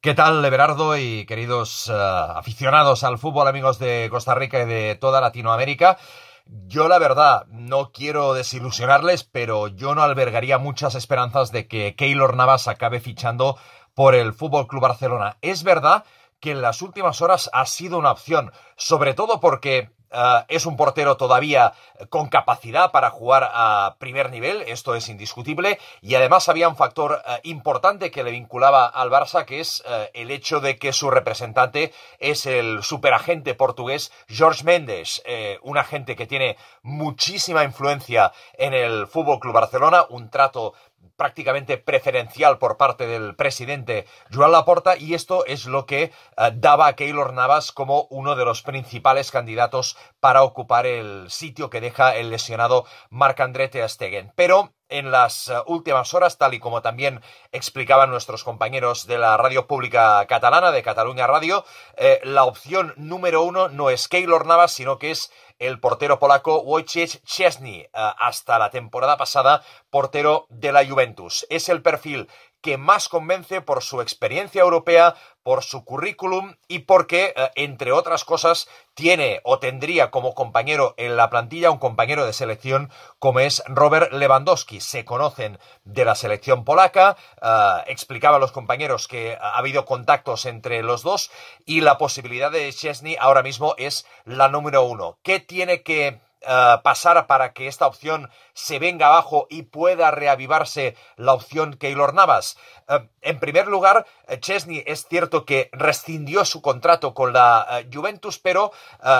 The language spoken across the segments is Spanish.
¿Qué tal, Everardo y queridos eh, aficionados al fútbol, amigos de Costa Rica y de toda Latinoamérica? Yo la verdad no quiero desilusionarles, pero yo no albergaría muchas esperanzas de que Keylor Navas acabe fichando por el Fútbol Club Barcelona. Es verdad que en las últimas horas ha sido una opción, sobre todo porque Ah, es un portero todavía eh, con capacidad para jugar a primer nivel, esto es indiscutible, y además había un factor eh, importante que le vinculaba al Barça, que es eh, el hecho de que su representante es el superagente portugués Jorge Méndez, un agente que tiene muchísima influencia en el Fútbol Club Barcelona, un trato prácticamente preferencial por parte del presidente Joan Laporta y esto es lo que eh, daba a Keylor Navas como uno de los principales candidatos para ocupar el sitio que deja el lesionado Marc-André Ter Pero en las eh, últimas horas, tal y como también explicaban nuestros compañeros de la radio pública catalana, de Cataluña Radio, eh, la opción número uno no es Keylor Navas, sino que es el portero polaco Wojciech Chesny, hasta la temporada pasada portero de la Juventus. Es el perfil que más convence por su experiencia europea, por su currículum y porque, eh, entre otras cosas, tiene o tendría como compañero en la plantilla un compañero de selección como es Robert Lewandowski. Se conocen de la selección polaca, eh, explicaba a los compañeros que ha habido contactos entre los dos y la posibilidad de Chesney ahora mismo es la número uno. ¿Qué tiene que eh, pasar para que esta opción se venga abajo y pueda reavivarse la opción Keylor Navas? Eh, en primer lugar, eh, Chesney es cierto que rescindió su contrato con la Juventus, pero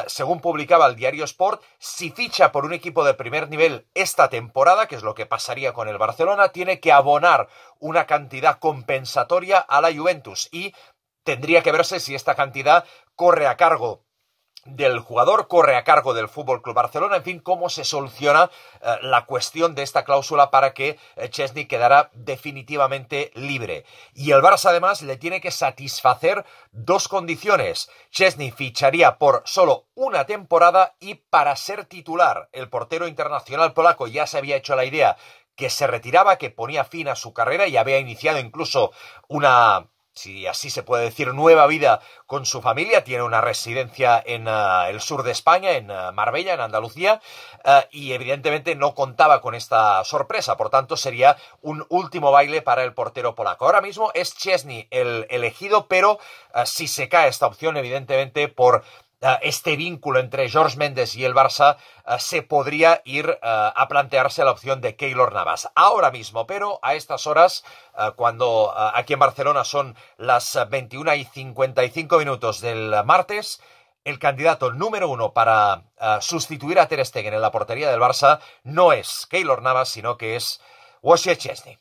según publicaba el diario Sport, si ficha por un equipo de primer nivel esta temporada, que es lo que pasaría con el Barcelona, tiene que abonar una cantidad compensatoria a la Juventus y tendría que verse si esta cantidad corre a cargo del jugador corre a cargo del Fútbol Club Barcelona. En fin, cómo se soluciona eh, la cuestión de esta cláusula para que eh, Chesney quedara definitivamente libre. Y el Barça, además, le tiene que satisfacer dos condiciones. Chesney ficharía por solo una temporada y para ser titular. El portero internacional polaco ya se había hecho la idea que se retiraba, que ponía fin a su carrera y había iniciado incluso una si así se puede decir, nueva vida con su familia. Tiene una residencia en ah, el sur de España, en ah, Marbella, en Andalucía, ah, y evidentemente no contaba con esta sorpresa. Por tanto, sería un último baile para el portero polaco. Ahora mismo es Chesney el elegido, pero si se cae esta opción, evidentemente por eh, este vínculo entre George Méndez y el Barça, eh, se podría ir eh, a plantearse la opción de Keylor Navas. Ahora mismo, pero a estas horas, cuando aquí en Barcelona son las 21 y cinco minutos del martes, el candidato número uno para sustituir a Ter Stegen en la portería del Barça no es Keylor Navas, sino que es Wojciech Chesney.